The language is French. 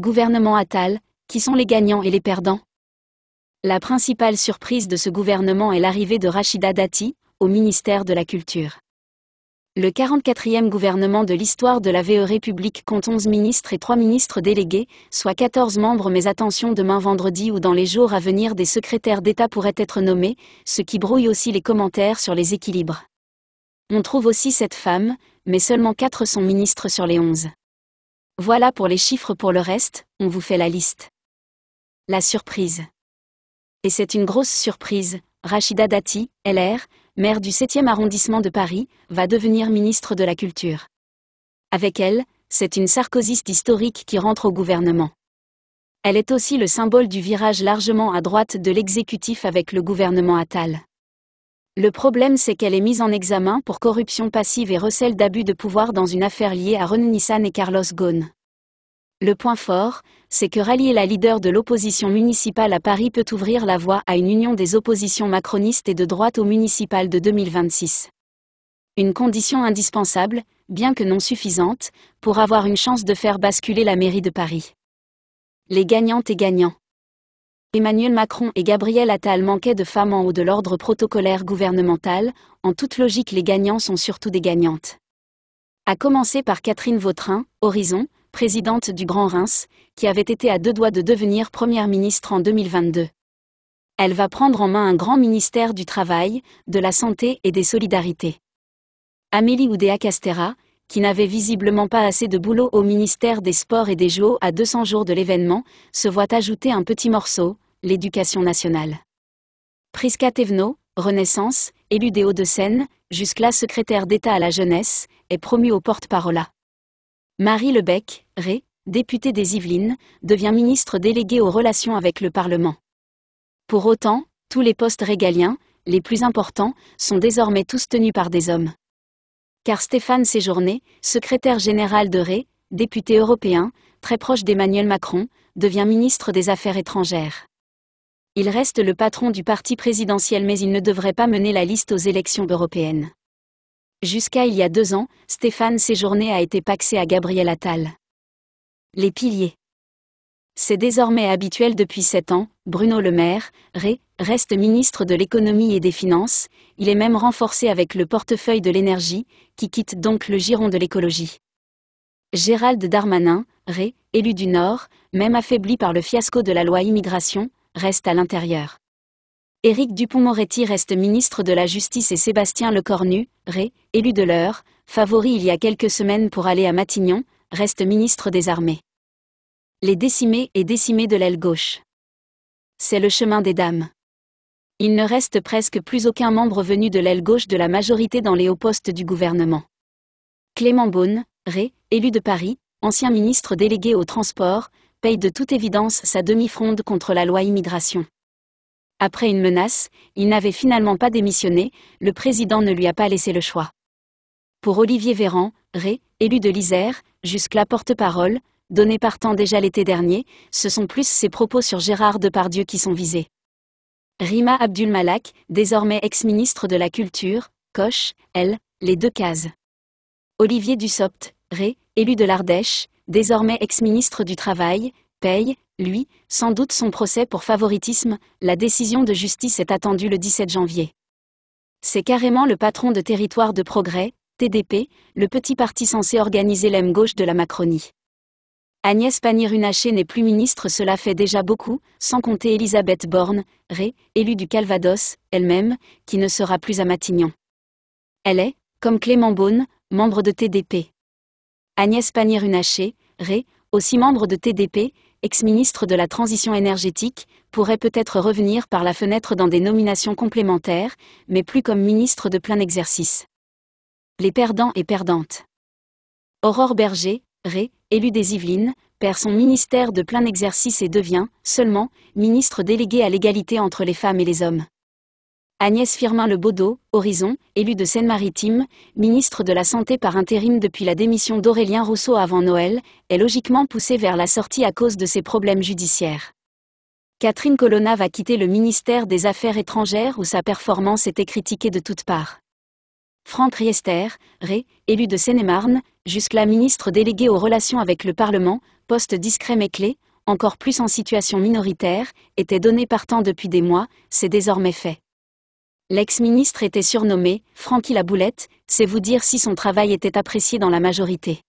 gouvernement Attal, qui sont les gagnants et les perdants La principale surprise de ce gouvernement est l'arrivée de Rachida Dati, au ministère de la Culture. Le 44e gouvernement de l'histoire de la VE République compte 11 ministres et 3 ministres délégués, soit 14 membres mais attention demain vendredi ou dans les jours à venir des secrétaires d'État pourraient être nommés, ce qui brouille aussi les commentaires sur les équilibres. On trouve aussi cette femme, mais seulement 4 sont ministres sur les 11. Voilà pour les chiffres pour le reste, on vous fait la liste. La surprise. Et c'est une grosse surprise, Rachida Dati, LR, maire du 7e arrondissement de Paris, va devenir ministre de la Culture. Avec elle, c'est une sarkozyste historique qui rentre au gouvernement. Elle est aussi le symbole du virage largement à droite de l'exécutif avec le gouvernement Attal. Le problème c'est qu'elle est mise en examen pour corruption passive et recel d'abus de pouvoir dans une affaire liée à René Nissan et Carlos Ghosn. Le point fort, c'est que rallier la leader de l'opposition municipale à Paris peut ouvrir la voie à une union des oppositions macronistes et de droite au municipal de 2026. Une condition indispensable, bien que non suffisante, pour avoir une chance de faire basculer la mairie de Paris. Les gagnantes et gagnants. Emmanuel Macron et Gabriel Attal manquaient de femmes en haut de l'ordre protocolaire gouvernemental, en toute logique les gagnants sont surtout des gagnantes. À commencer par Catherine Vautrin, Horizon, présidente du Grand Reims, qui avait été à deux doigts de devenir Première ministre en 2022. Elle va prendre en main un grand ministère du Travail, de la Santé et des Solidarités. Amélie Oudéa-Castera, qui n'avait visiblement pas assez de boulot au ministère des Sports et des Jeux à 200 jours de l'événement, se voit ajouter un petit morceau, l'éducation nationale. Prisca Thévenot, Renaissance, élue des Hauts-de-Seine, jusque-là secrétaire d'État à la jeunesse, est promue au porte-parole. Marie Lebec, Ré, députée des Yvelines, devient ministre déléguée aux relations avec le Parlement. Pour autant, tous les postes régaliens, les plus importants, sont désormais tous tenus par des hommes car Stéphane Séjourné, secrétaire général de Ré, député européen, très proche d'Emmanuel Macron, devient ministre des Affaires étrangères. Il reste le patron du parti présidentiel mais il ne devrait pas mener la liste aux élections européennes. Jusqu'à il y a deux ans, Stéphane Séjourné a été paxé à Gabriel Attal. Les piliers. C'est désormais habituel depuis sept ans, Bruno Le Maire, Ré, reste ministre de l'économie et des finances, il est même renforcé avec le portefeuille de l'énergie, qui quitte donc le giron de l'écologie. Gérald Darmanin, Ré, élu du Nord, même affaibli par le fiasco de la loi immigration, reste à l'intérieur. Éric Dupont-Moretti reste ministre de la Justice et Sébastien Lecornu, Ré, élu de l'Eure, favori il y a quelques semaines pour aller à Matignon, reste ministre des Armées. Les décimés et décimés de l'aile gauche. C'est le chemin des dames il ne reste presque plus aucun membre venu de l'aile gauche de la majorité dans les hauts postes du gouvernement. Clément Beaune, Ré, élu de Paris, ancien ministre délégué au transport, paye de toute évidence sa demi-fronde contre la loi immigration. Après une menace, il n'avait finalement pas démissionné, le président ne lui a pas laissé le choix. Pour Olivier Véran, Ré, élu de l'Isère, jusque-là porte-parole, donné partant déjà l'été dernier, ce sont plus ses propos sur Gérard Depardieu qui sont visés. Rima Abdulmalak, désormais ex-ministre de la Culture, coche, elle, les deux cases. Olivier Dussopt, Ré, élu de l'Ardèche, désormais ex-ministre du Travail, paye, lui, sans doute son procès pour favoritisme, la décision de justice est attendue le 17 janvier. C'est carrément le patron de Territoire de Progrès, TDP, le petit parti censé organiser l'aime gauche de la Macronie. Agnès Pannier-Runacher n'est plus ministre, cela fait déjà beaucoup, sans compter Elisabeth Borne, Ré, élue du Calvados, elle-même, qui ne sera plus à Matignon. Elle est, comme Clément Beaune, membre de TDP. Agnès Pannier-Runacher, Ré, aussi membre de TDP, ex-ministre de la Transition énergétique, pourrait peut-être revenir par la fenêtre dans des nominations complémentaires, mais plus comme ministre de plein exercice. Les perdants et perdantes. Aurore Berger, Ré, élu des Yvelines, perd son ministère de plein exercice et devient, seulement, ministre délégué à l'égalité entre les femmes et les hommes. Agnès Firmin Le Baudot, Horizon, élu de Seine-Maritime, ministre de la Santé par intérim depuis la démission d'Aurélien Rousseau avant Noël, est logiquement poussée vers la sortie à cause de ses problèmes judiciaires. Catherine Colonna va quitter le ministère des Affaires étrangères où sa performance était critiquée de toutes parts. Franck Riester, Ré, élu de Seine-et-Marne, jusque la ministre déléguée aux relations avec le Parlement, poste discret mais clé, encore plus en situation minoritaire, était donné partant depuis des mois, c'est désormais fait. L'ex-ministre était surnommé « Francky la boulette », c'est vous dire si son travail était apprécié dans la majorité.